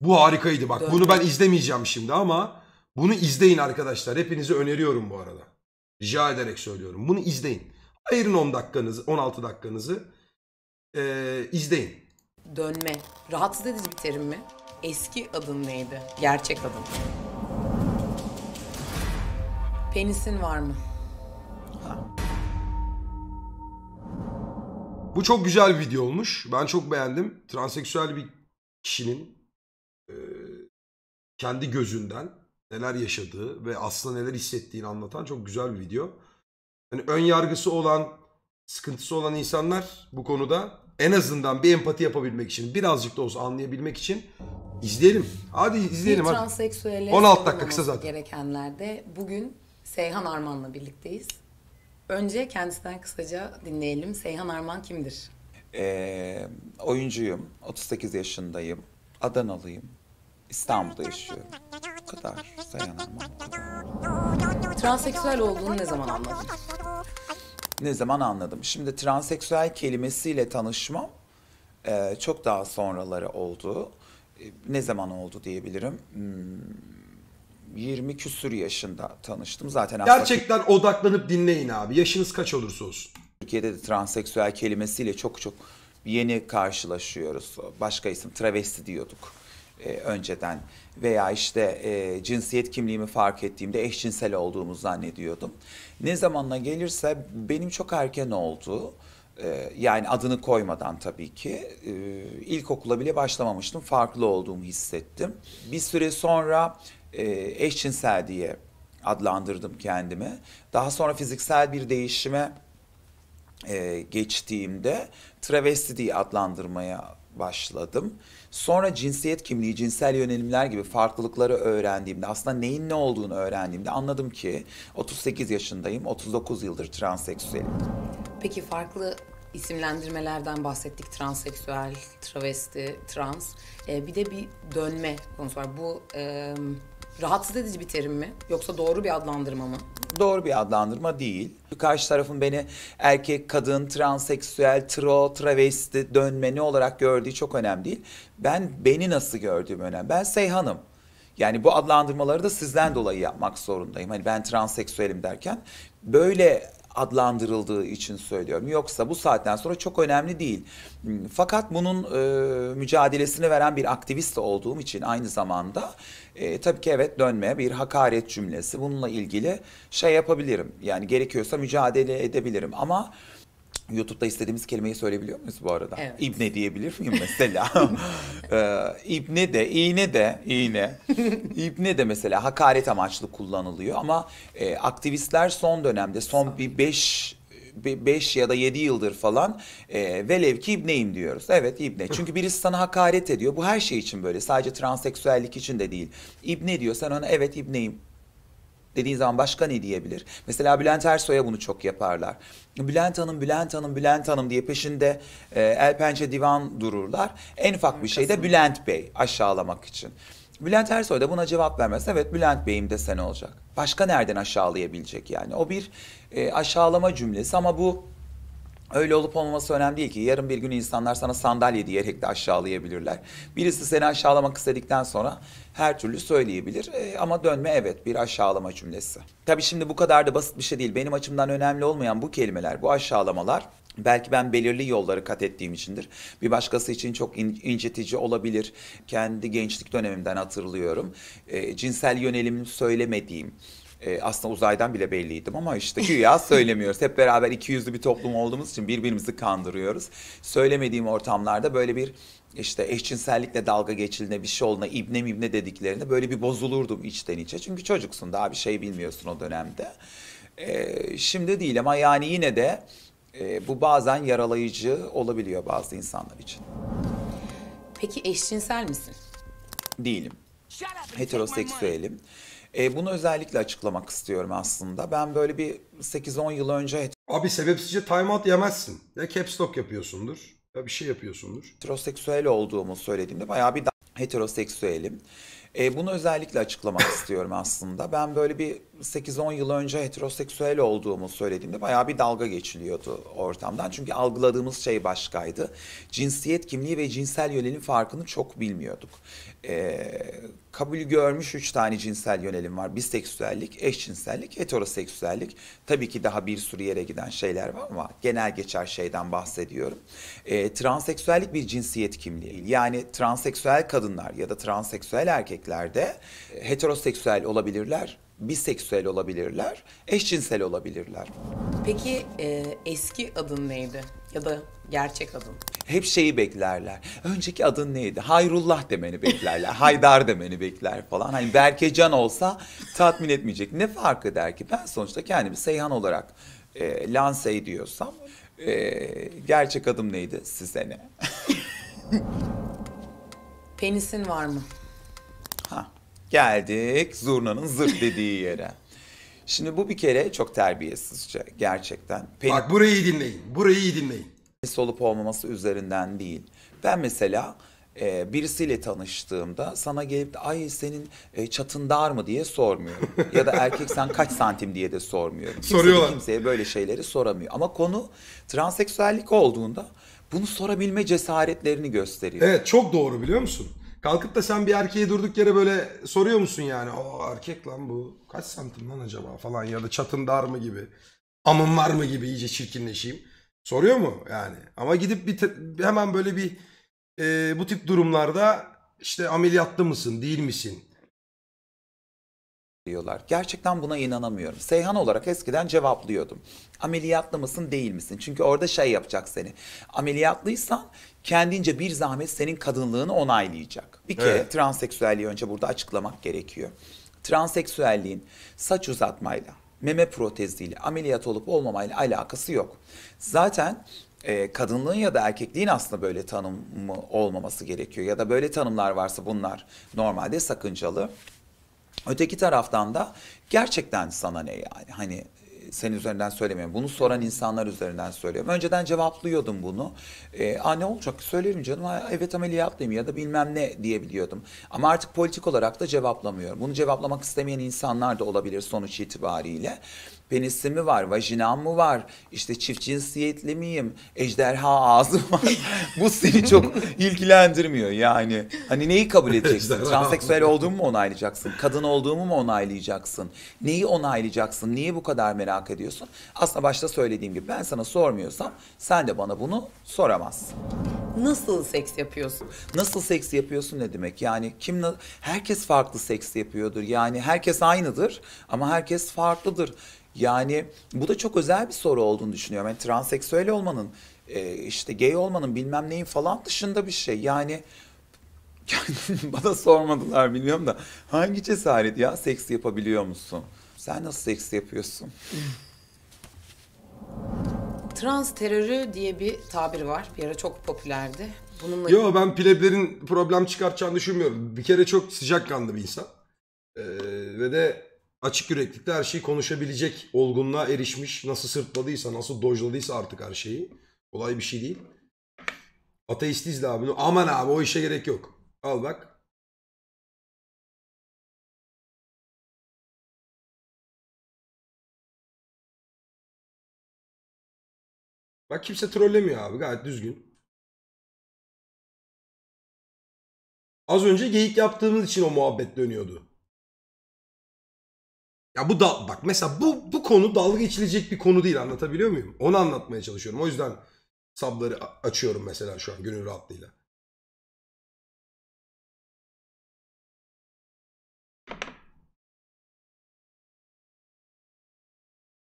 Bu harikaydı bak. Dön. Bunu ben izlemeyeceğim şimdi ama bunu izleyin arkadaşlar. Hepinizi öneriyorum bu arada. Rica ederek söylüyorum. Bunu izleyin. Ayırın 10 dakikanızı, 16 dakikanızı. Ee, izleyin. Dönme. Rahatsız edici bir terim mi? Eski adın neydi? Gerçek adın. Penisin var mı? Ha. Bu çok güzel bir video olmuş. Ben çok beğendim. Transseksüel bir kişinin kendi gözünden neler yaşadığı ve aslında neler hissettiğini anlatan çok güzel bir video. Hani ön yargısı olan, sıkıntısı olan insanlar bu konuda en azından bir empati yapabilmek için, birazcık da olsa anlayabilmek için izleyelim. Hadi izleyelim bir hadi. 16 dakika kısa zaten. Gerekenlerde bugün Seyhan Arman'la birlikteyiz. Önce kendisinden kısaca dinleyelim. Seyhan Arman kimdir? Ee, oyuncuyum. 38 yaşındayım. Adanalıyım. İstanbul'da yaşıyorum. Bu kadar. Dayanamam. Transseksüel olduğunu ne zaman anladın? Ne zaman anladım? Şimdi transseksüel kelimesiyle tanışmam e, çok daha sonraları oldu. E, ne zaman oldu diyebilirim? Hmm, 20 küsür yaşında tanıştım. Zaten aslında Gerçekten odaklanıp dinleyin abi. Yaşınız kaç olursa olsun. Türkiye'de de transseksüel kelimesiyle çok çok yeni karşılaşıyoruz. Başka isim travesti diyorduk e, önceden veya işte e, cinsiyet kimliğimi fark ettiğimde eşcinsel olduğumu zannediyordum. Ne zamanla gelirse benim çok erken oldu. E, yani adını koymadan tabii ki e, ilkokula bile başlamamıştım. Farklı olduğumu hissettim. Bir süre sonra e, eşcinsel diye adlandırdım kendimi. Daha sonra fiziksel bir değişime e, geçtiğimde travesti diye adlandırmaya başladım. Sonra cinsiyet kimliği, cinsel yönelimler gibi farklılıkları öğrendiğimde, aslında neyin ne olduğunu öğrendiğimde anladım ki 38 yaşındayım, 39 yıldır transseksüelim. Peki farklı isimlendirmelerden bahsettik. Transseksüel, travesti, trans. Ee, bir de bir dönme konusu var. Bu e, rahatsız edici bir terim mi? Yoksa doğru bir adlandırma mı? doğru bir adlandırma değil. Karşı tarafın beni erkek, kadın, transseksüel, tro, travesti, dönmeni olarak gördüğü çok önemli değil. Ben beni nasıl gördüğüm önemli. Ben Seyhan'ım. Yani bu adlandırmaları da sizden dolayı yapmak zorundayım. Hani ben transseksüelim derken böyle adlandırıldığı için söylüyorum. Yoksa bu saatten sonra çok önemli değil. Fakat bunun e, mücadelesini veren bir aktivist olduğum için aynı zamanda e, tabii ki evet dönme bir hakaret cümlesi bununla ilgili şey yapabilirim. Yani gerekiyorsa mücadele edebilirim ama YouTube'da istediğimiz kelimeyi söyleyebiliyor muyuz bu arada? Evet. İbne diyebilir miyim mesela? ee, ibne de, iğne de, iğne. İbne de mesela hakaret amaçlı kullanılıyor ama e, aktivistler son dönemde, son bir beş 5 ya da 7 yıldır falan e, velev ki ibneyim diyoruz. Evet ibne. Çünkü birisi sana hakaret ediyor. Bu her şey için böyle. Sadece transseksüellik için de değil. İbne diyor. Sen ona evet ibneyim dediğin zaman başka ne diyebilir? Mesela Bülent Ersoy'a bunu çok yaparlar. Bülent Hanım, Bülent Hanım, Bülent Hanım diye peşinde e, el pençe divan dururlar. En ufak bir şey de Bülent Bey aşağılamak için. Bülent Ersoy da buna cevap vermez. Evet Bülent Bey'im de sen olacak. Başka nereden aşağılayabilecek yani? O bir e, aşağılama cümlesi ama bu Öyle olup olmaması önemli değil ki. Yarın bir gün insanlar sana sandalye diyerek de aşağılayabilirler. Birisi seni aşağılamak istedikten sonra her türlü söyleyebilir. E, ama dönme evet bir aşağılama cümlesi. Tabii şimdi bu kadar da basit bir şey değil. Benim açımdan önemli olmayan bu kelimeler, bu aşağılamalar Belki ben belirli yolları kat ettiğim içindir. Bir başkası için çok incitici olabilir. Kendi gençlik dönemimden hatırlıyorum. E, cinsel yönelimi söylemediğim, e, aslında uzaydan bile belliydim ama işte güya söylemiyoruz. Hep beraber iki yüzlü bir toplum olduğumuz için birbirimizi kandırıyoruz. Söylemediğim ortamlarda böyle bir işte eşcinsellikle dalga geçildiğinde bir şey olduğuna ibne mibne dediklerinde böyle bir bozulurdum içten içe. Çünkü çocuksun daha bir şey bilmiyorsun o dönemde. E, şimdi değil ama yani yine de e, bu bazen yaralayıcı olabiliyor bazı insanlar için. Peki eşcinsel misin? Değilim. Heteroseksüelim. E, bunu özellikle açıklamak istiyorum aslında. Ben böyle bir 8-10 yıl önce Abi sebepsizce timeout yemezsin. Ya caps yapıyorsundur ya bir şey yapıyorsundur. heteroseksüel olduğumu söylediğimde bayağı bir heteroseksüelim. E, bunu özellikle açıklamak istiyorum aslında. Ben böyle bir 8-10 yıl önce heteroseksüel olduğumu söylediğimde bayağı bir dalga geçiliyordu ortamdan. Çünkü algıladığımız şey başkaydı. Cinsiyet kimliği ve cinsel yönelim farkını çok bilmiyorduk. E, kabul görmüş 3 tane cinsel yönelim var. Biseksüellik, eşcinsellik, heteroseksüellik. Tabii ki daha bir sürü yere giden şeyler var ama genel geçer şeyden bahsediyorum. E, transseksüellik bir cinsiyet kimliği. Yani transseksüel kadınlar ya da transseksüel erkekler erkeklerde e, heteroseksüel olabilirler, biseksüel olabilirler, eşcinsel olabilirler. Peki e, eski adın neydi? Ya da gerçek adın? Hep şeyi beklerler. Önceki adın neydi? Hayrullah demeni beklerler. Haydar demeni bekler falan. Hani Berkecan olsa tatmin etmeyecek. Ne fark eder ki? Ben sonuçta kendimi Seyhan olarak e, lanse ediyorsam e, gerçek adım neydi? Size ne? Penisin var mı? Geldik zurnanın zırt dediği yere. Şimdi bu bir kere çok terbiyesizce gerçekten. Penis Bak burayı iyi dinleyin. Burayı iyi dinleyin. olup olmaması üzerinden değil. Ben mesela e, birisiyle tanıştığımda sana gelip de ay senin e, çatın dar mı diye sormuyorum. ya da erkek sen kaç santim diye de sormuyorum. Kimse Soruyorlar. kimseye böyle şeyleri soramıyor. Ama konu transseksüellik olduğunda bunu sorabilme cesaretlerini gösteriyor. Evet çok doğru biliyor musun? Kalkıp da sen bir erkeğe durduk yere böyle soruyor musun yani? O erkek lan bu kaç santim lan acaba falan ya da çatın dar mı gibi. Amın var mı gibi iyice çirkinleşeyim. Soruyor mu yani? Ama gidip bir hemen böyle bir e, bu tip durumlarda işte ameliyatlı mısın değil misin? diyorlar. Gerçekten buna inanamıyorum. Seyhan olarak eskiden cevaplıyordum. Ameliyatlı mısın değil misin? Çünkü orada şey yapacak seni. Ameliyatlıysan kendince bir zahmet senin kadınlığını onaylayacak. Bir kere evet. transseksüelliği önce burada açıklamak gerekiyor. Transseksüelliğin saç uzatmayla, meme proteziyle, ameliyat olup olmamayla alakası yok. Zaten e, kadınlığın ya da erkekliğin aslında böyle tanımı olmaması gerekiyor. Ya da böyle tanımlar varsa bunlar normalde sakıncalı. Öteki taraftan da gerçekten sana ne yani hani e, senin üzerinden söylemiyorum. Bunu soran insanlar üzerinden söylüyorum. Önceden cevaplıyordum bunu. Ee, Aa ne olacak söylerim canım. Aa, evet ameliyatlıyım ya da bilmem ne diyebiliyordum. Ama artık politik olarak da cevaplamıyorum. Bunu cevaplamak istemeyen insanlar da olabilir sonuç itibariyle penisi mi var, vajinam mı var, işte çift cinsiyetli miyim, ejderha ağzım var. Bu seni çok ilgilendirmiyor yani. Hani neyi kabul edeceksin? Transseksüel olduğumu mu onaylayacaksın? Kadın olduğumu mu onaylayacaksın? Neyi onaylayacaksın? Niye bu kadar merak ediyorsun? Aslında başta söylediğim gibi ben sana sormuyorsam sen de bana bunu soramazsın. Nasıl seks yapıyorsun? Nasıl seks yapıyorsun ne demek? Yani kim herkes farklı seks yapıyordur. Yani herkes aynıdır ama herkes farklıdır. Yani bu da çok özel bir soru olduğunu düşünüyorum. Yani transseksüel olmanın, e, işte gay olmanın bilmem neyin falan dışında bir şey. Yani bana sormadılar biliyorum da hangi cesaret ya seks yapabiliyor musun? Sen nasıl seks yapıyorsun? Trans terörü diye bir tabir var. Bir ara çok popülerdi. Bununla Yo ben pleblerin problem çıkartacağını düşünmüyorum. Bir kere çok sıcakkanlı bir insan. Ee, ve de açık yüreklikte her şeyi konuşabilecek olgunluğa erişmiş. Nasıl sırtladıysa, nasıl dojladıysa artık her şeyi. Kolay bir şey değil. Ateistiz de abi. Aman abi o işe gerek yok. Al bak. Bak kimse trollemiyor abi gayet düzgün. Az önce geyik yaptığımız için o muhabbet dönüyordu. Ya bu da bak mesela bu bu konu dalga geçilecek bir konu değil anlatabiliyor muyum? Onu anlatmaya çalışıyorum. O yüzden sabları açıyorum mesela şu an gönül rahatlığıyla.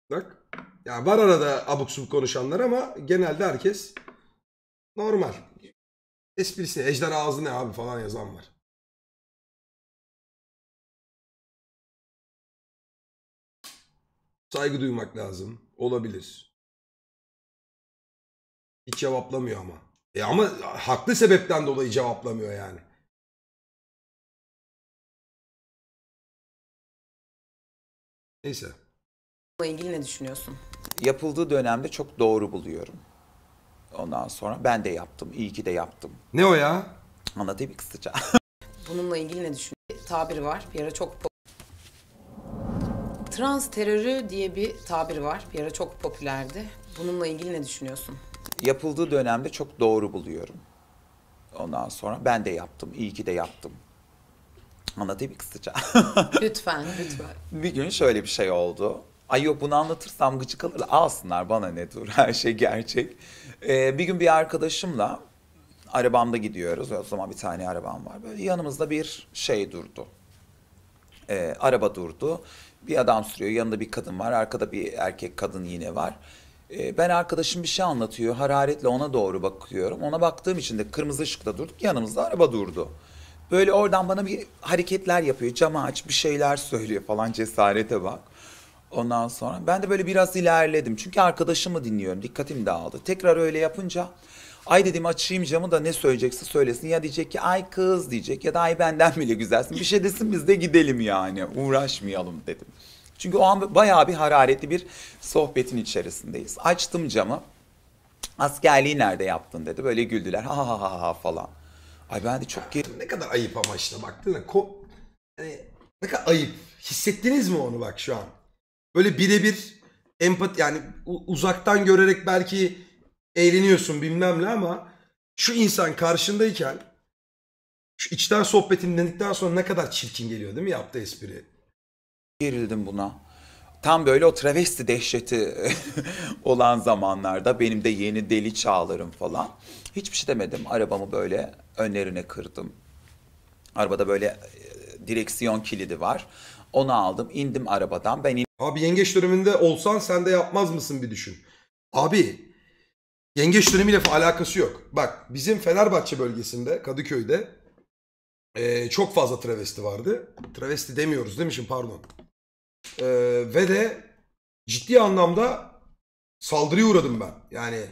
Bak. Ya var arada abuk subuk konuşanlar ama genelde herkes normal. Esprisi, ejder ağzı ne abi falan yazan var. Saygı duymak lazım. Olabilir. Hiç cevaplamıyor ama. E ama haklı sebepten dolayı cevaplamıyor yani. Neyse. Bununla ilgili ne düşünüyorsun? Yapıldığı dönemde çok doğru buluyorum. Ondan sonra ben de yaptım. İyi ki de yaptım. Ne o ya? Anlatayım kısaca. Bununla ilgili ne düşünüyorsun? Tabir var. Bir ara çok Trans terörü diye bir tabir var. Bir ara çok popülerdi. Bununla ilgili ne düşünüyorsun? Yapıldığı dönemde çok doğru buluyorum. Ondan sonra ben de yaptım. İyi ki de yaptım. Anlatayım kısaca? lütfen, lütfen. Bir gün şöyle bir şey oldu. Ay yok bunu anlatırsam gıcık alır. Alsınlar bana ne dur her şey gerçek. Ee, bir gün bir arkadaşımla arabamda gidiyoruz. O zaman bir tane arabam var. Böyle yanımızda bir şey durdu. Ee, araba durdu. Bir adam sürüyor, yanında bir kadın var, arkada bir erkek kadın yine var. Ee, ben arkadaşım bir şey anlatıyor, hararetle ona doğru bakıyorum. Ona baktığım için de kırmızı ışıkta durduk, yanımızda araba durdu. Böyle oradan bana bir hareketler yapıyor, camı aç, bir şeyler söylüyor falan cesarete bak. Ondan sonra ben de böyle biraz ilerledim. Çünkü arkadaşımı dinliyorum, dikkatim dağıldı. Tekrar öyle yapınca Ay dedim açayım camı da ne söyleyecekse söylesin. Ya diyecek ki ay kız diyecek ya da ay benden bile güzelsin. Bir şey desin biz de gidelim yani uğraşmayalım dedim. Çünkü o an bayağı bir hararetli bir sohbetin içerisindeyiz. Açtım camı. Askerliği nerede yaptın dedi. Böyle güldüler. Ha ha ha ha falan. Ay ben de çok gerildim. Ne kadar ayıp ama işte bak değil mi? Ko yani ne kadar ayıp. Hissettiniz mi onu bak şu an? Böyle birebir empati yani uzaktan görerek belki eğleniyorsun bilmem ne ama şu insan karşındayken şu içten sohbetini dinledikten sonra ne kadar çirkin geliyor değil mi yaptığı espri? Gerildim buna. Tam böyle o travesti dehşeti olan zamanlarda benim de yeni deli çağlarım falan. Hiçbir şey demedim. Arabamı böyle önlerine kırdım. Arabada böyle e, direksiyon kilidi var. Onu aldım, indim arabadan. Ben in- Abi yengeç döneminde olsan sen de yapmaz mısın bir düşün. Abi Yengeç dönemiyle alakası yok. Bak bizim Fenerbahçe bölgesinde Kadıköy'de e, çok fazla travesti vardı. Travesti demiyoruz değil mi şimdi pardon. E, ve de ciddi anlamda saldırıya uğradım ben. Yani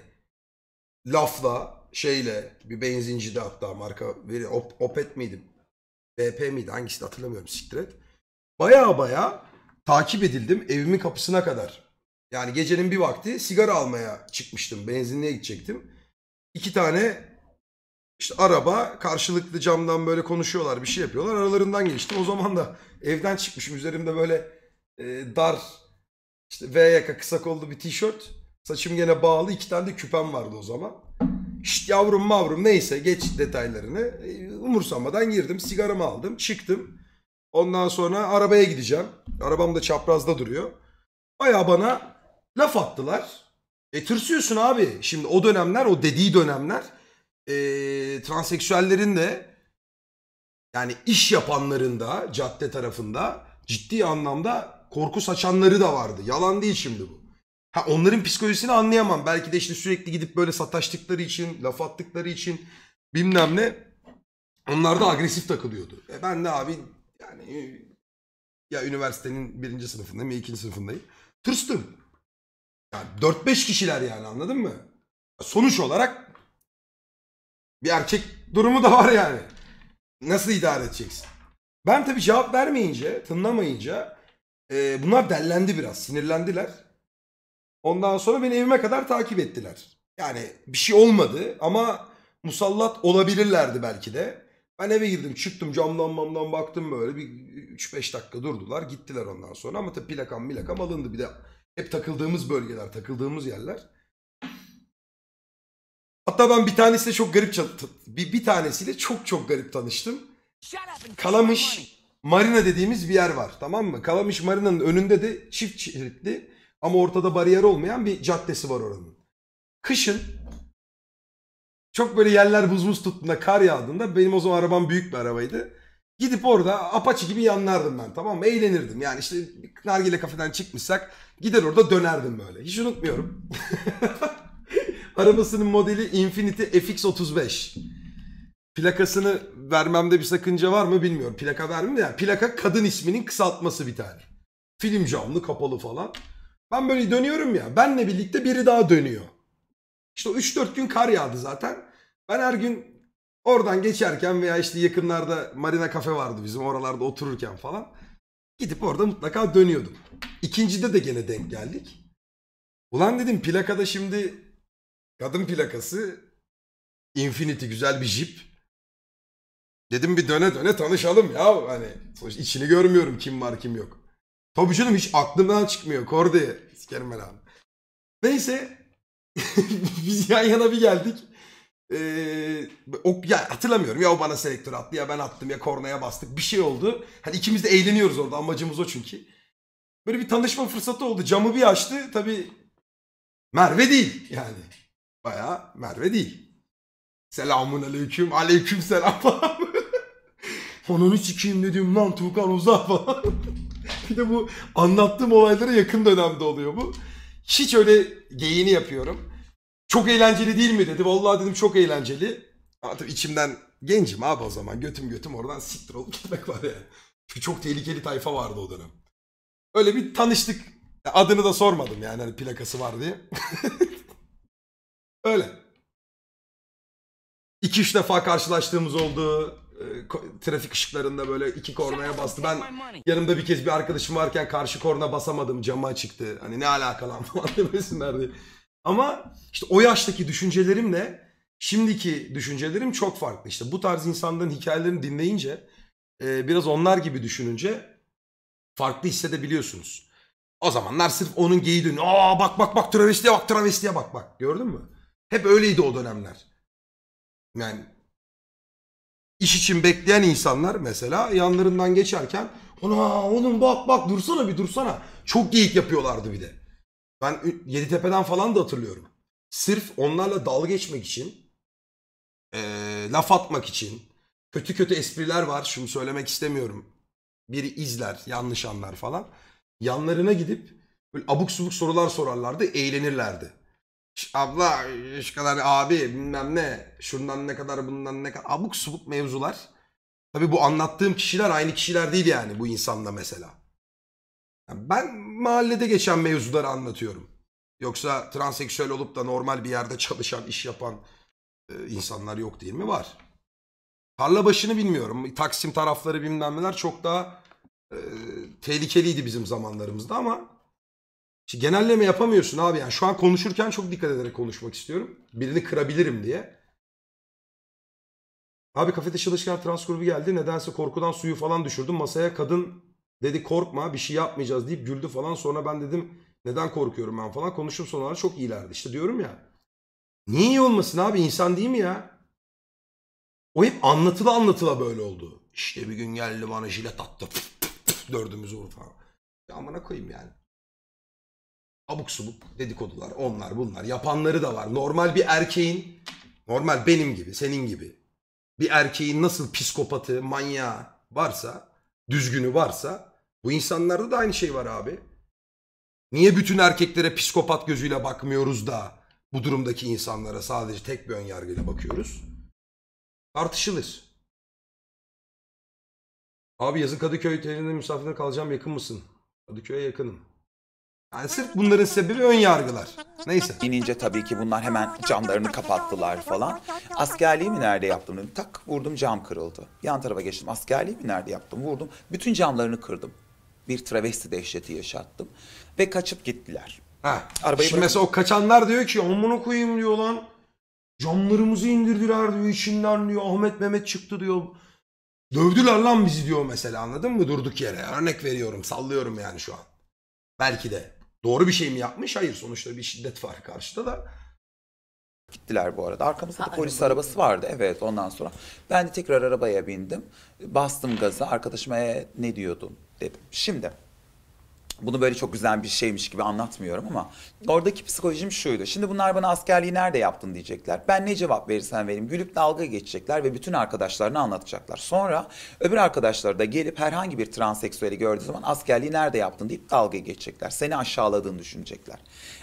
lafla şeyle bir benzincide hatta marka veri op, opet miydim? BP miydi? Hangisini hatırlamıyorum siktir et. Baya baya takip edildim evimin kapısına kadar. Yani gecenin bir vakti sigara almaya çıkmıştım. Benzinliğe gidecektim. İki tane işte araba karşılıklı camdan böyle konuşuyorlar bir şey yapıyorlar. Aralarından geçtim. O zaman da evden çıkmışım. Üzerimde böyle e, dar işte V yaka kısa kollu bir tişört. Saçım gene bağlı. iki tane de küpem vardı o zaman. Şşt yavrum mavrum neyse geç detaylarını. E, umursamadan girdim. Sigaramı aldım. Çıktım. Ondan sonra arabaya gideceğim. Arabam da çaprazda duruyor. Baya bana laf attılar. E tırsıyorsun abi. Şimdi o dönemler o dediği dönemler e, transseksüellerin de yani iş yapanların da cadde tarafında ciddi anlamda korku saçanları da vardı. Yalan değil şimdi bu. Ha onların psikolojisini anlayamam. Belki de işte sürekli gidip böyle sataştıkları için, laf attıkları için bilmem ne onlar da agresif takılıyordu. E ben de abi yani ya üniversitenin birinci sınıfındayım ya ikinci sınıfındayım. Tırstım. Yani 4-5 kişiler yani anladın mı? Sonuç olarak bir erkek durumu da var yani. Nasıl idare edeceksin? Ben tabii cevap vermeyince, tınlamayınca e, bunlar dellendi biraz, sinirlendiler. Ondan sonra beni evime kadar takip ettiler. Yani bir şey olmadı ama musallat olabilirlerdi belki de. Ben eve girdim çıktım camdan mamdan baktım böyle bir 3-5 dakika durdular gittiler ondan sonra ama tabii plakam milakam alındı bir de hep takıldığımız bölgeler, takıldığımız yerler. Hatta ben bir tanesiyle çok garip bir, bir tanesiyle çok çok garip tanıştım. Kalamış Marina dediğimiz bir yer var tamam mı? Kalamış Marina'nın önünde de çift çiftli, ama ortada bariyer olmayan bir caddesi var oranın. Kışın çok böyle yerler buz buz tuttuğunda kar yağdığında benim o zaman arabam büyük bir arabaydı. Gidip orada apaçı gibi yanlardım ben tamam mı? Eğlenirdim. Yani işte nargile kafeden çıkmışsak Gider orada dönerdim böyle. Hiç unutmuyorum. Arabasının modeli Infiniti FX35. Plakasını vermemde bir sakınca var mı bilmiyorum. Plaka vermem de yani plaka kadın isminin kısaltması bir tane. Film camlı kapalı falan. Ben böyle dönüyorum ya. Benle birlikte biri daha dönüyor. İşte 3-4 gün kar yağdı zaten. Ben her gün oradan geçerken veya işte yakınlarda Marina Kafe vardı bizim oralarda otururken falan. Gidip orada mutlaka dönüyordum. İkincide de gene denk geldik. Ulan dedim plakada şimdi kadın plakası Infinity güzel bir jip. Dedim bir döne döne tanışalım ya hani içini görmüyorum kim var kim yok. Tabii canım hiç aklımdan çıkmıyor Kordi. Sikerim ben abi. Neyse biz yan yana bir geldik. Ee, o, ya hatırlamıyorum ya o bana selektör attı ya ben attım ya kornaya bastık bir şey oldu. Hani ikimiz de eğleniyoruz orada amacımız o çünkü. Böyle bir tanışma fırsatı oldu camı bir açtı tabi Merve değil yani. Baya Merve değil. Selamun aleyküm aleyküm selam falan. onun Ananı sikiyim dedim lan Tuğkan Uzak falan. bir de bu anlattığım olaylara yakın dönemde oluyor bu. Hiç öyle geyini yapıyorum. Çok eğlenceli değil mi dedi. Vallahi dedim çok eğlenceli. Ama içimden gencim abi o zaman. Götüm götüm oradan siktir olup gitmek var yani. Çünkü çok tehlikeli tayfa vardı o dönem. Öyle bir tanıştık. Adını da sormadım yani hani plakası var diye. Öyle. İki üç defa karşılaştığımız oldu. Ee, trafik ışıklarında böyle iki kornaya bastı. Ben yanımda bir kez bir arkadaşım varken karşı korna basamadım. Cama çıktı. Hani ne alaka lan falan demesinler diye. Ama işte o yaştaki düşüncelerimle şimdiki düşüncelerim çok farklı. İşte bu tarz insanların hikayelerini dinleyince e, biraz onlar gibi düşününce farklı hissedebiliyorsunuz. O zamanlar sırf onun geyi dönüyor. Aa bak bak bak travestiye bak travestiye bak bak. Gördün mü? Hep öyleydi o dönemler. Yani iş için bekleyen insanlar mesela yanlarından geçerken ona onun bak bak dursana bir dursana. Çok geyik yapıyorlardı bir de. Ben Yeditepe'den falan da hatırlıyorum. Sırf onlarla dalga geçmek için, e, laf atmak için, kötü kötü espriler var. Şunu söylemek istemiyorum. Biri izler, yanlış anlar falan. Yanlarına gidip böyle abuk subuk sorular sorarlardı, eğlenirlerdi. Abla şu kadar abi bilmem ne şundan ne kadar bundan ne kadar abuk subuk mevzular. Tabii bu anlattığım kişiler aynı kişiler değil yani bu insanla mesela. Yani ben mahallede geçen mevzuları anlatıyorum. Yoksa transseksüel olup da normal bir yerde çalışan, iş yapan e, insanlar yok değil mi? Var. Tarla başını bilmiyorum. Taksim tarafları bilmem neler çok daha e, tehlikeliydi bizim zamanlarımızda ama işte genelleme yapamıyorsun abi. Yani şu an konuşurken çok dikkat ederek konuşmak istiyorum. Birini kırabilirim diye. Abi kafede çalışırken trans grubu geldi. Nedense korkudan suyu falan düşürdüm. Masaya kadın Dedi korkma bir şey yapmayacağız deyip güldü falan. Sonra ben dedim neden korkuyorum ben falan. konuşup sonraları çok iyilerdi. İşte diyorum ya. Niye iyi olmasın abi insan değil mi ya? O hep anlatıla anlatıla böyle oldu. İşte bir gün geldi bana jilet attı. Pıf, pıf, pıf, dördümüzü vur falan. Ya bana koyayım yani. Abuk subuk dedikodular onlar bunlar. Yapanları da var. Normal bir erkeğin, normal benim gibi senin gibi. Bir erkeğin nasıl psikopatı, manyağı varsa, düzgünü varsa bu insanlarda da aynı şey var abi. Niye bütün erkeklere psikopat gözüyle bakmıyoruz da bu durumdaki insanlara sadece tek bir ön yargıyla bakıyoruz? Tartışılır. Abi yazın Kadıköy otelinde misafirine kalacağım yakın mısın? Kadıköy'e yakınım. Yani sırf bunların sebebi ön yargılar. Neyse. İnince tabii ki bunlar hemen camlarını kapattılar falan. Askerliği mi nerede yaptım dedim. Tak vurdum cam kırıldı. Yan tarafa geçtim. Askerliği mi nerede yaptım vurdum. Bütün camlarını kırdım bir travesti dehşeti yaşattım. Ve kaçıp gittiler. Ha. Arabayı Şimdi mesela o kaçanlar diyor ki amına koyayım diyor lan. Camlarımızı indirdiler diyor içinden diyor. Ahmet Mehmet çıktı diyor. Dövdüler lan bizi diyor mesela anladın mı? Durduk yere. Örnek veriyorum sallıyorum yani şu an. Belki de. Doğru bir şey mi yapmış? Hayır sonuçta bir şiddet var karşıda da. Gittiler bu arada. Arkamızda da polis araba. arabası vardı. Evet ondan sonra. Ben de tekrar arabaya bindim. Bastım gazı Arkadaşıma e, ne diyordun? dedim. Şimdi bunu böyle çok güzel bir şeymiş gibi anlatmıyorum ama oradaki psikolojim şuydu. Şimdi bunlar bana askerliği nerede yaptın diyecekler. Ben ne cevap verirsem vereyim gülüp dalga geçecekler ve bütün arkadaşlarını anlatacaklar. Sonra öbür arkadaşları da gelip herhangi bir transseksüeli gördüğü zaman askerliği nerede yaptın deyip dalga geçecekler. Seni aşağıladığını düşünecekler.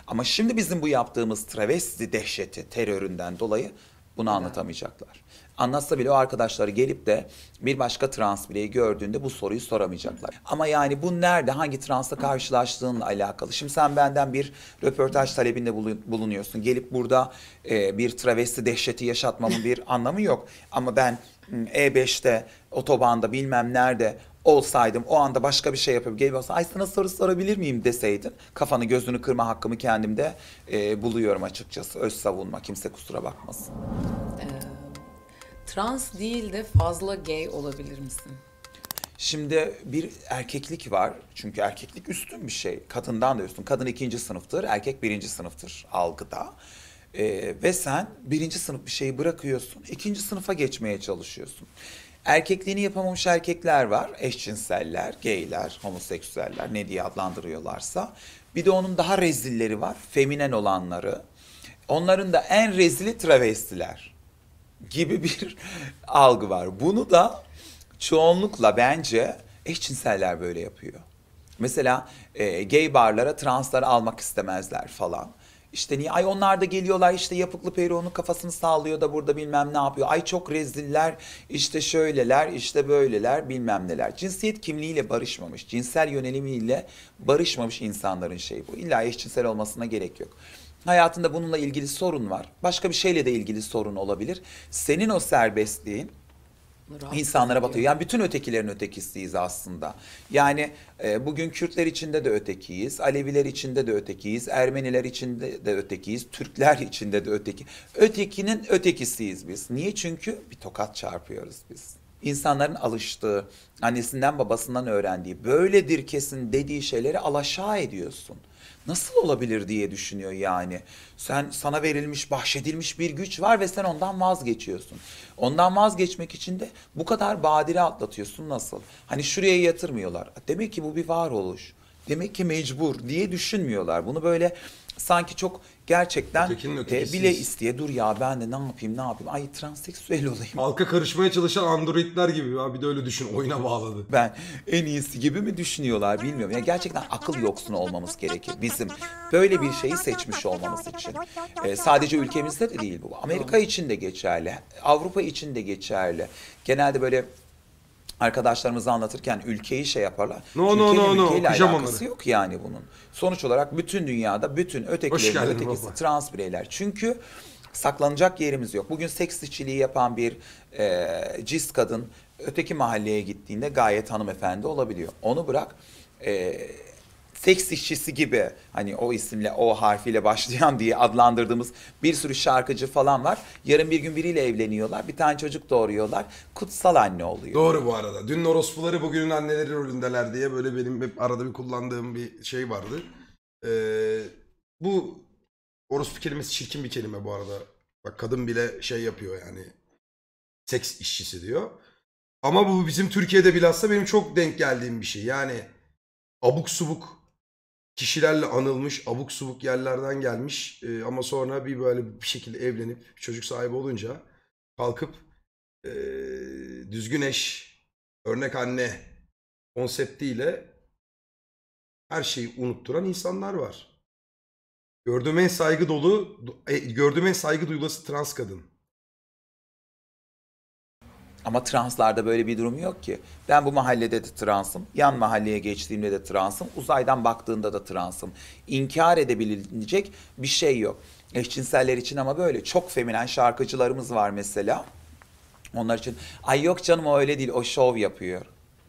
Ama şimdi bizim bu yaptığımız travesti dehşeti teröründen dolayı bunu anlatamayacaklar. Anlatsa bile o arkadaşları gelip de bir başka trans bireyi gördüğünde bu soruyu soramayacaklar. Ama yani bu nerede, hangi transla karşılaştığınla alakalı. Şimdi sen benden bir röportaj talebinde bulunuyorsun. Gelip burada e, bir travesti dehşeti yaşatmamın bir anlamı yok. Ama ben ıı, E5'te, otobanda bilmem nerede olsaydım o anda başka bir şey yapıp gelip ay sana soru sorabilir miyim deseydin kafanı gözünü kırma hakkımı kendimde e, buluyorum açıkçası öz savunma kimse kusura bakmasın. Ee, trans değil de fazla gay olabilir misin? Şimdi bir erkeklik var. Çünkü erkeklik üstün bir şey. Kadından da üstün. Kadın ikinci sınıftır, erkek birinci sınıftır algıda. Ee, ve sen birinci sınıf bir şeyi bırakıyorsun, ikinci sınıfa geçmeye çalışıyorsun. Erkekliğini yapamamış erkekler var. Eşcinseller, gayler, homoseksüeller ne diye adlandırıyorlarsa. Bir de onun daha rezilleri var. Feminen olanları. Onların da en rezili travestiler gibi bir algı var. Bunu da çoğunlukla bence eşcinseller böyle yapıyor. Mesela e, gay barlara transları almak istemezler falan. İşte niye ay onlar da geliyorlar işte yapıklı peri onun kafasını sağlıyor da burada bilmem ne yapıyor. Ay çok reziller işte şöyleler işte böyleler bilmem neler. Cinsiyet kimliğiyle barışmamış cinsel yönelimiyle barışmamış insanların şeyi bu. İlla eşcinsel olmasına gerek yok. Hayatında bununla ilgili sorun var. Başka bir şeyle de ilgili sorun olabilir. Senin o serbestliğin Rahat insanlara batıyor. Yani bütün ötekilerin ötekisiyiz aslında. Yani e, bugün Kürtler içinde de ötekiyiz, Aleviler içinde de ötekiyiz, Ermeniler içinde de ötekiyiz, Türkler içinde de öteki. Ötekinin ötekisiyiz biz. Niye? Çünkü bir tokat çarpıyoruz biz. İnsanların alıştığı, annesinden babasından öğrendiği, böyledir kesin dediği şeyleri alaşağı ediyorsun nasıl olabilir diye düşünüyor yani. Sen sana verilmiş, bahşedilmiş bir güç var ve sen ondan vazgeçiyorsun. Ondan vazgeçmek için de bu kadar badire atlatıyorsun nasıl? Hani şuraya yatırmıyorlar. Demek ki bu bir varoluş. Demek ki mecbur diye düşünmüyorlar. Bunu böyle sanki çok gerçekten e, bile isteye dur ya ben de ne yapayım ne yapayım ay transseksüel olayım. Halka karışmaya çalışan androidler gibi ya bir de öyle düşün oyuna bağladı. Ben en iyisi gibi mi düşünüyorlar bilmiyorum. Yani gerçekten akıl yoksun olmamız gerekir bizim böyle bir şeyi seçmiş olmamız için. E, sadece ülkemizde de değil bu. Amerika için de geçerli. Avrupa için de geçerli. Genelde böyle arkadaşlarımız anlatırken ülkeyi şey yaparlar. No, no, Ülkenin no, no. ülkeyle Kıcam alakası yok yani bunun. Sonuç olarak bütün dünyada bütün ötekilerin geldin ötekisi baba. trans bireyler. Çünkü saklanacak yerimiz yok. Bugün seks işçiliği yapan bir e, cis kadın öteki mahalleye gittiğinde gayet hanımefendi olabiliyor. Onu bırak e, seks işçisi gibi hani o isimle o harfiyle başlayan diye adlandırdığımız bir sürü şarkıcı falan var. Yarın bir gün biriyle evleniyorlar. Bir tane çocuk doğuruyorlar. Kutsal anne oluyor. Doğru bu arada. Dün orospuları bugünün anneleri rolündeler diye böyle benim hep arada bir kullandığım bir şey vardı. Ee, bu orospu kelimesi çirkin bir kelime bu arada. Bak kadın bile şey yapıyor yani seks işçisi diyor. Ama bu bizim Türkiye'de bilhassa benim çok denk geldiğim bir şey. Yani abuk subuk kişilerle anılmış, abuk subuk yerlerden gelmiş e, ama sonra bir böyle bir şekilde evlenip çocuk sahibi olunca kalkıp e, düzgün eş, örnek anne konseptiyle her şeyi unutturan insanlar var. Gördüğüm en saygı dolu, e, gördüğüm en saygı duyulası trans kadın. Ama translarda böyle bir durum yok ki. Ben bu mahallede de transım, yan mahalleye geçtiğimde de transım, uzaydan baktığında da transım. İnkar edebilecek bir şey yok. Eşcinseller için ama böyle çok feminen şarkıcılarımız var mesela. Onlar için ay yok canım o öyle değil o şov yapıyor.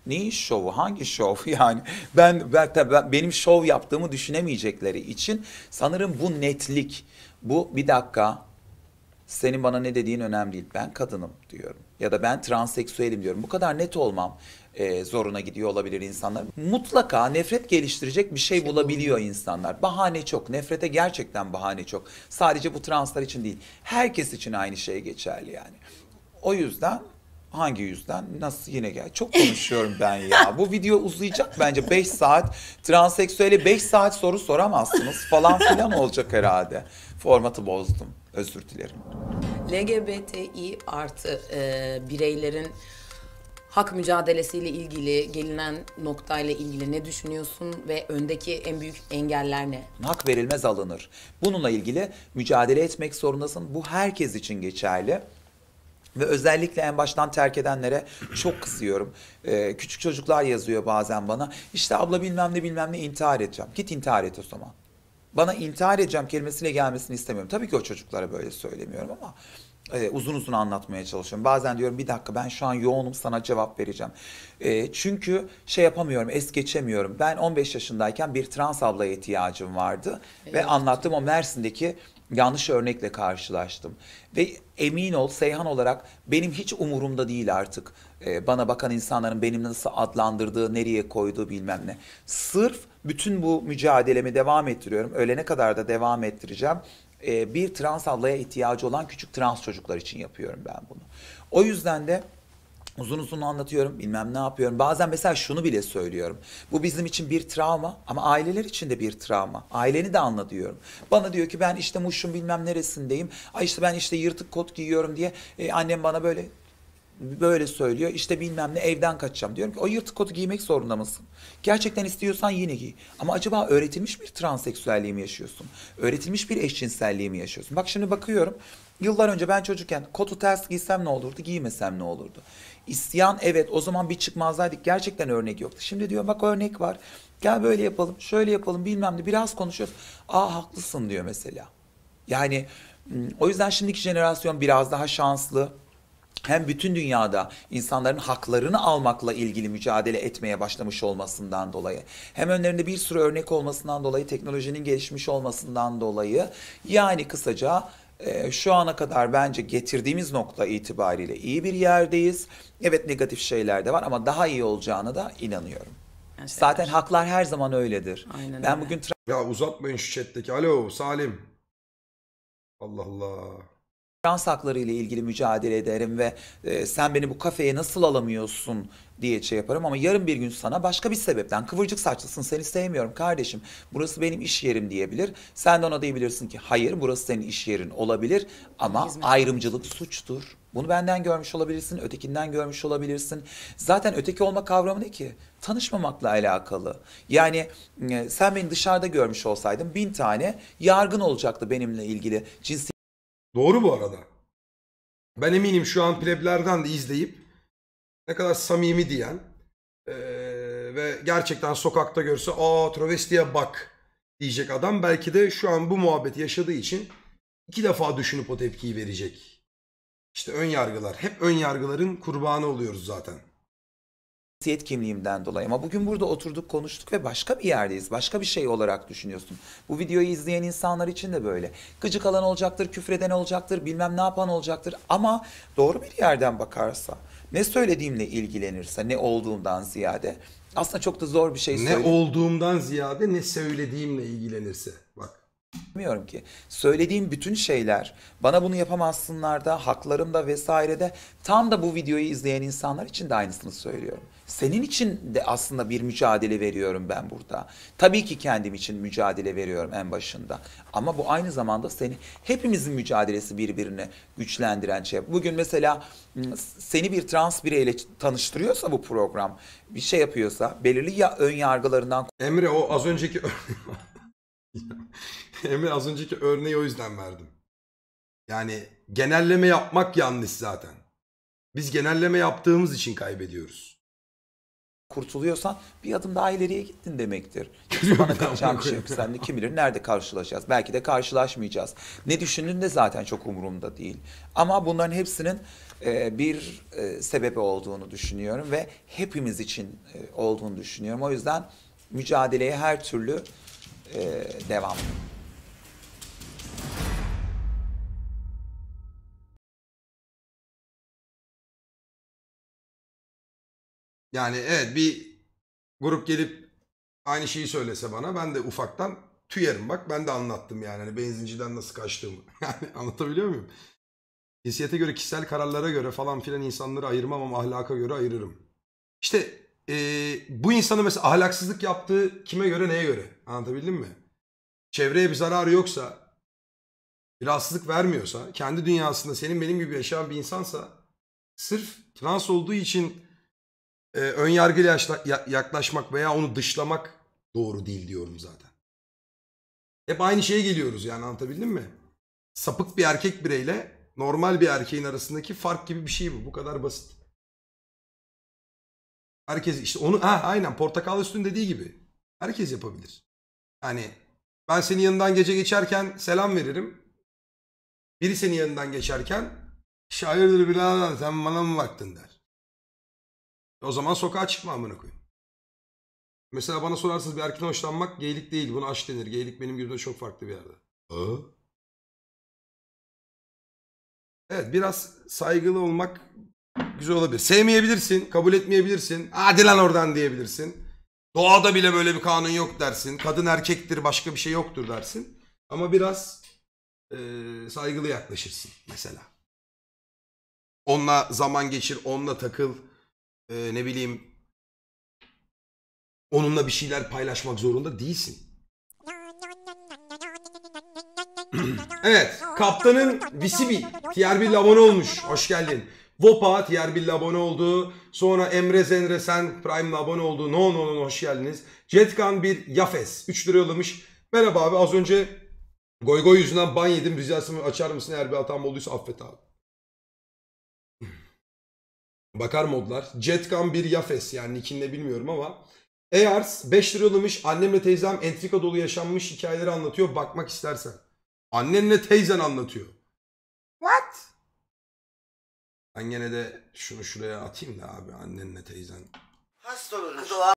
Neyin şovu? Hangi şov? Yani ben, ben, ben benim şov yaptığımı düşünemeyecekleri için sanırım bu netlik, bu bir dakika senin bana ne dediğin önemli değil. Ben kadınım diyorum ya da ben transseksüelim diyorum. Bu kadar net olmam e, zoruna gidiyor olabilir insanlar. Mutlaka nefret geliştirecek bir şey bulabiliyor insanlar. Bahane çok. Nefrete gerçekten bahane çok. Sadece bu translar için değil. Herkes için aynı şey geçerli yani. O yüzden Hangi yüzden? Nasıl yine gel? Çok konuşuyorum ben ya. Bu video uzayacak bence 5 saat. Transseksüele 5 saat soru soramazsınız falan filan olacak herhalde. Formatı bozdum. Özür dilerim. LGBTİ artı e, bireylerin hak mücadelesiyle ilgili gelinen noktayla ilgili ne düşünüyorsun ve öndeki en büyük engeller ne? Hak verilmez alınır. Bununla ilgili mücadele etmek zorundasın. Bu herkes için geçerli. Ve özellikle en baştan terk edenlere çok kızıyorum. Ee, küçük çocuklar yazıyor bazen bana. İşte abla bilmem ne bilmem ne intihar edeceğim. Git intihar et o zaman bana intihar edeceğim kelimesiyle gelmesini istemiyorum. Tabii ki o çocuklara böyle söylemiyorum ama e, uzun uzun anlatmaya çalışıyorum. Bazen diyorum bir dakika ben şu an yoğunum sana cevap vereceğim. E, çünkü şey yapamıyorum, es geçemiyorum. Ben 15 yaşındayken bir trans ablaya ihtiyacım vardı. Evet. Ve anlattığım o Mersin'deki yanlış örnekle karşılaştım. Ve emin ol Seyhan olarak benim hiç umurumda değil artık. E, bana bakan insanların benim nasıl adlandırdığı, nereye koyduğu bilmem ne. Sırf bütün bu mücadelemi devam ettiriyorum. Ölene kadar da devam ettireceğim. E, bir trans ablaya ihtiyacı olan küçük trans çocuklar için yapıyorum ben bunu. O yüzden de uzun uzun anlatıyorum bilmem ne yapıyorum. Bazen mesela şunu bile söylüyorum. Bu bizim için bir travma ama aileler için de bir travma. Aileni de anlatıyorum. Bana diyor ki ben işte Muş'un bilmem neresindeyim. Ay işte ben işte yırtık kot giyiyorum diye e, annem bana böyle böyle söylüyor. İşte bilmem ne evden kaçacağım. Diyorum ki o yırtık kodu giymek zorunda mısın? Gerçekten istiyorsan yine giy. Ama acaba öğretilmiş bir transseksüelliği mi yaşıyorsun? Öğretilmiş bir eşcinselliği mi yaşıyorsun? Bak şimdi bakıyorum. Yıllar önce ben çocukken kotu ters giysem ne olurdu, giymesem ne olurdu? İsyan evet o zaman bir çıkmazlardık. Gerçekten örnek yoktu. Şimdi diyor bak örnek var. Gel böyle yapalım, şöyle yapalım bilmem ne. Biraz konuşuyoruz. Aa haklısın diyor mesela. Yani o yüzden şimdiki jenerasyon biraz daha şanslı hem bütün dünyada insanların haklarını almakla ilgili mücadele etmeye başlamış olmasından dolayı hem önlerinde bir sürü örnek olmasından dolayı teknolojinin gelişmiş olmasından dolayı yani kısaca e, şu ana kadar bence getirdiğimiz nokta itibariyle iyi bir yerdeyiz. Evet negatif şeyler de var ama daha iyi olacağına da inanıyorum. Yani Zaten haklar her zaman öyledir. Aynen ben öyle. bugün Ya uzatmayın şu chat'teki. Alo Salim. Allah Allah. Trans hakları ile ilgili mücadele ederim ve e, sen beni bu kafeye nasıl alamıyorsun diye şey yaparım ama yarın bir gün sana başka bir sebepten kıvırcık saçlısın seni sevmiyorum kardeşim burası benim iş yerim diyebilir. Sen de ona diyebilirsin ki hayır burası senin iş yerin olabilir ama Hizmet. ayrımcılık suçtur. Bunu benden görmüş olabilirsin, ötekinden görmüş olabilirsin. Zaten öteki olma kavramı ne ki? Tanışmamakla alakalı. Yani e, sen beni dışarıda görmüş olsaydın bin tane yargın olacaktı benimle ilgili cinsiyet Doğru bu arada. Ben eminim şu an pleblerden de izleyip ne kadar samimi diyen e, ve gerçekten sokakta görse aa travestiye bak diyecek adam belki de şu an bu muhabbeti yaşadığı için iki defa düşünüp o tepkiyi verecek. İşte ön yargılar. Hep ön yargıların kurbanı oluyoruz zaten cinsiyet kimliğimden dolayı. Ama bugün burada oturduk, konuştuk ve başka bir yerdeyiz. Başka bir şey olarak düşünüyorsun. Bu videoyu izleyen insanlar için de böyle. Gıcık alan olacaktır, küfreden olacaktır, bilmem ne yapan olacaktır. Ama doğru bir yerden bakarsa, ne söylediğimle ilgilenirse, ne olduğumdan ziyade aslında çok da zor bir şey Ne söyle- olduğumdan ziyade ne söylediğimle ilgilenirse. Bak Bilmiyorum ki. Söylediğim bütün şeyler bana bunu yapamazsınlar da, haklarım da vesaire de tam da bu videoyu izleyen insanlar için de aynısını söylüyorum. Senin için de aslında bir mücadele veriyorum ben burada. Tabii ki kendim için mücadele veriyorum en başında. Ama bu aynı zamanda seni hepimizin mücadelesi birbirini güçlendiren şey. Bugün mesela seni bir trans bireyle tanıştırıyorsa bu program bir şey yapıyorsa belirli ya ön yargılarından Emre o az önceki Emre az önceki örneği o yüzden verdim. Yani genelleme yapmak yanlış zaten. Biz genelleme yaptığımız için kaybediyoruz kurtuluyorsan bir adım daha ileriye gittin demektir. bana kaçan bir şey yok. Seninle kim bilir nerede karşılaşacağız. Belki de karşılaşmayacağız. Ne düşündüğün de zaten çok umurumda değil. Ama bunların hepsinin e, bir e, sebebi olduğunu düşünüyorum ve hepimiz için e, olduğunu düşünüyorum. O yüzden mücadeleye her türlü e, devam. Yani evet bir grup gelip aynı şeyi söylese bana ben de ufaktan tüyerim bak ben de anlattım yani hani benzinciden nasıl kaçtığımı. Yani anlatabiliyor muyum? Cinsiyete göre kişisel kararlara göre falan filan insanları ayırmam ama ahlaka göre ayırırım. İşte e, bu insanı mesela ahlaksızlık yaptığı kime göre neye göre anlatabildim mi? Çevreye bir zararı yoksa rahatsızlık vermiyorsa kendi dünyasında senin benim gibi yaşayan bir insansa sırf trans olduğu için e, ön yargıyla yaklaşmak veya onu dışlamak doğru değil diyorum zaten. Hep aynı şeye geliyoruz yani anlatabildim mi? Sapık bir erkek bireyle normal bir erkeğin arasındaki fark gibi bir şey bu. Bu kadar basit. Herkes işte onu ha aynen portakal üstün dediği gibi. Herkes yapabilir. Hani ben senin yanından gece geçerken selam veririm. Biri senin yanından geçerken şairdir birader sen bana mı baktın der. E, o zaman sokağa çıkma amına koyayım. Mesela bana sorarsınız bir erken hoşlanmak geylik değil. Buna aş denir. Geylik benim gözümde çok farklı bir yerde. Aa? Evet biraz saygılı olmak güzel olabilir. Sevmeyebilirsin, kabul etmeyebilirsin. Hadi lan oradan diyebilirsin. Doğada bile böyle bir kanun yok dersin. Kadın erkektir başka bir şey yoktur dersin. Ama biraz e, saygılı yaklaşırsın mesela. Onunla zaman geçir, onunla takıl e, ne bileyim onunla bir şeyler paylaşmak zorunda değilsin. evet, kaptanın Visibi tier 1 abone olmuş. Hoş geldin. Vopa tier 1 abone oldu. Sonra Emre Zenre sen Prime'la abone oldu. No no no hoş geldiniz. Jetkan bir Yafes 3 lira yollamış. Merhaba abi az önce Goy Goy yüzünden ban yedim. Ricasını açar mısın eğer bir hatam olduysa affet abi. Bakar modlar. Jetcam bir Yafes yani nickini bilmiyorum ama. Ears 5 lira yollamış. Annemle teyzem entrika dolu yaşanmış hikayeleri anlatıyor. Bakmak istersen. Annenle teyzen anlatıyor. What? Ben gene de şunu şuraya atayım da abi annenle teyzen. Hasta oluruz.